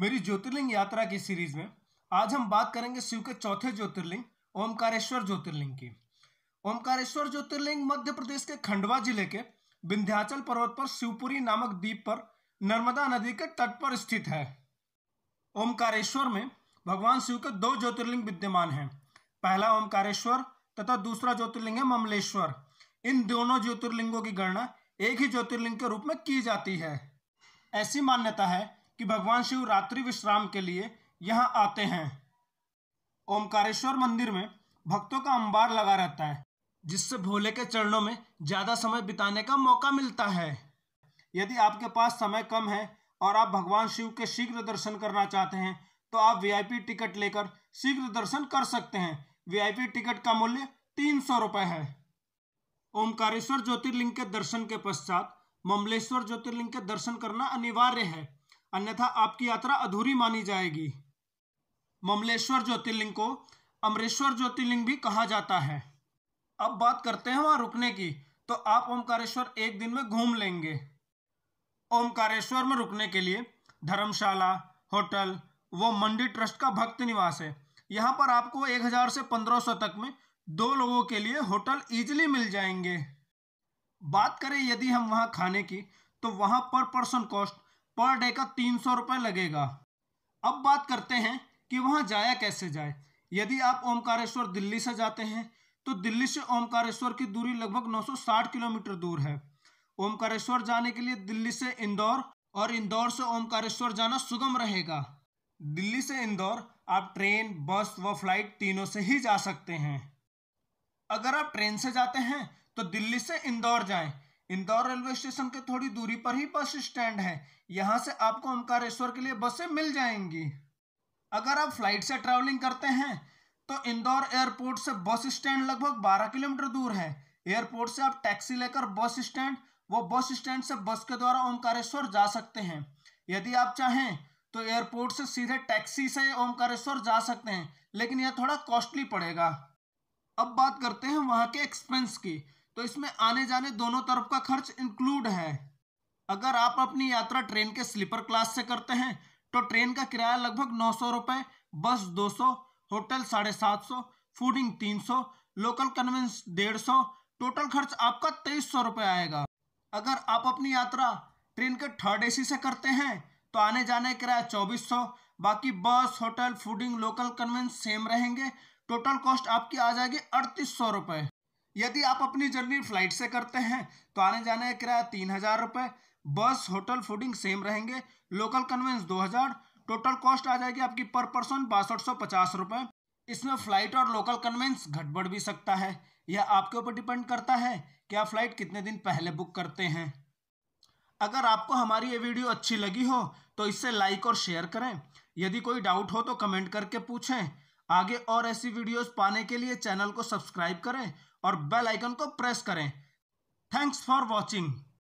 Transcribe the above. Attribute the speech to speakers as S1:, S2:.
S1: मेरी ज्योतिर्लिंग यात्रा की सीरीज में आज हम बात करेंगे शिव के चौथे ज्योतिर्लिंग ओमकारेश्वर ज्योतिर्लिंग की ओमकारेश्वर ज्योतिर्लिंग मध्य प्रदेश के खंडवा जिले के विंध्याचल पर्वत पर शिवपुरी नामक द्वीप पर नर्मदा नदी के तट पर स्थित है ओमकारेश्वर में भगवान शिव के दो ज्योतिर्लिंग विद्यमान हैं पहला ओमकारेश्वर तथा दूसरा ज्योतिर्लिंग है ममलेश्वर इन दोनों ज्योतिर्लिंगों की गणना एक ही ज्योतिर्लिंग के रूप में की जाती है ऐसी मान्यता है कि भगवान शिव रात्रि विश्राम के लिए यहाँ आते हैं ओमकारेश्वर मंदिर में भक्तों का अंबार लगा रहता है जिससे भोले के चरणों में ज़्यादा समय बिताने का मौका मिलता है यदि आपके पास समय कम है और आप भगवान शिव के शीघ्र दर्शन करना चाहते हैं तो आप वीआईपी टिकट लेकर शीघ्र दर्शन कर सकते हैं वीआईपी टिकट का मूल्य तीन सौ रुपये है ओमकारेश्वर ज्योतिर्लिंग के दर्शन के पश्चात ममलेश्वर ज्योतिर्लिंग के दर्शन करना अनिवार्य है अन्यथा आपकी यात्रा अधूरी मानी जाएगी ममलेश्वर ज्योतिर्लिंग को अमरेश्वर ज्योतिर्लिंग भी कहा जाता है अब बात करते हैं वहां रुकने की तो आप ओमकारेश्वर एक दिन में घूम लेंगे ओमकारेश्वर में रुकने के लिए धर्मशाला होटल वो मंडी ट्रस्ट का भक्त निवास है यहाँ पर आपको 1000 से 1500 तक में दो लोगों के लिए होटल इजीली मिल जाएंगे बात करें यदि हम वहाँ खाने की तो वहाँ पर पर्सन कॉस्ट पर डे का तीन सौ रुपये लगेगा अब बात करते हैं कि वहां जाया कैसे जाए यदि आप ओमकारेश्वर दिल्ली से जाते हैं तो दिल्ली से ओमकारेश्वर की दूरी लगभग 960 किलोमीटर दूर है ओमकारेश्वर जाने के लिए दिल्ली से इंदौर और इंदौर से ओमकारेश्वर जाना सुगम रहेगा दिल्ली से इंदौर आप ट्रेन बस व फ्लाइट तीनों से ही जा सकते हैं अगर आप ट्रेन से जाते हैं तो दिल्ली से इंदौर जाएं इंदौर रेलवे स्टेशन के थोड़ी दूरी पर ही बस स्टैंड है यहाँ से आपको ओमकारेश्वर के लिए बसें मिल जाएंगी अगर आप फ्लाइट से ट्रैवलिंग करते हैं तो इंदौर एयरपोर्ट से बस स्टैंड लगभग 12 किलोमीटर दूर है एयरपोर्ट से आप टैक्सी लेकर बस स्टैंड वो बस स्टैंड से बस के द्वारा ओंकारेश्वर जा सकते हैं यदि आप चाहें तो एयरपोर्ट से सीधे टैक्सी से ओंकारेश्वर जा सकते हैं लेकिन यह थोड़ा कॉस्टली पड़ेगा अब बात करते हैं वहाँ के एक्सपेंस की तो इसमें आने जाने दोनों तरफ का खर्च इंक्लूड है अगर आप अपनी यात्रा ट्रेन के स्लीपर क्लास से करते हैं तो ट्रेन का किराया लगभग नौ सौ बस दो सौ होटल साढ़े सात सौ फूडिंग तीन सौ लोकल कन्वेंस डेढ़ सौ टोटल खर्च आपका तेईस सौ रुपए आएगा अगर आप अपनी यात्रा ट्रेन के थर्ड एसी से करते हैं तो आने जाने किराया चौबीस सौ बाकी bus hotel fooding local conveyance same रहेंगे टोटल कॉस्ट आपकी आ जाएगी अड़तीस सौ रुपये यदि आप अपनी जर्नी फ्लाइट से करते हैं तो आने जाने का किराया तीन हज़ार रुपए बस होटल फूडिंग सेम रहेंगे लोकल कन्वेंस दो हज़ार टोटल कॉस्ट आ जाएगी आपकी पर पर्सन बासठ सौ पचास रुपए इसमें फ़्लाइट और लोकल कन्वेंस घटबड़ भी सकता है यह आपके ऊपर डिपेंड करता है कि आप फ़्लाइट कितने दिन पहले बुक करते हैं अगर आपको हमारी ये वीडियो अच्छी लगी हो तो इससे लाइक और शेयर करें यदि कोई डाउट हो तो कमेंट करके पूछें आगे और ऐसी वीडियोस पाने के लिए चैनल को सब्सक्राइब करें और बेल आइकन को प्रेस करें थैंक्स फॉर वॉचिंग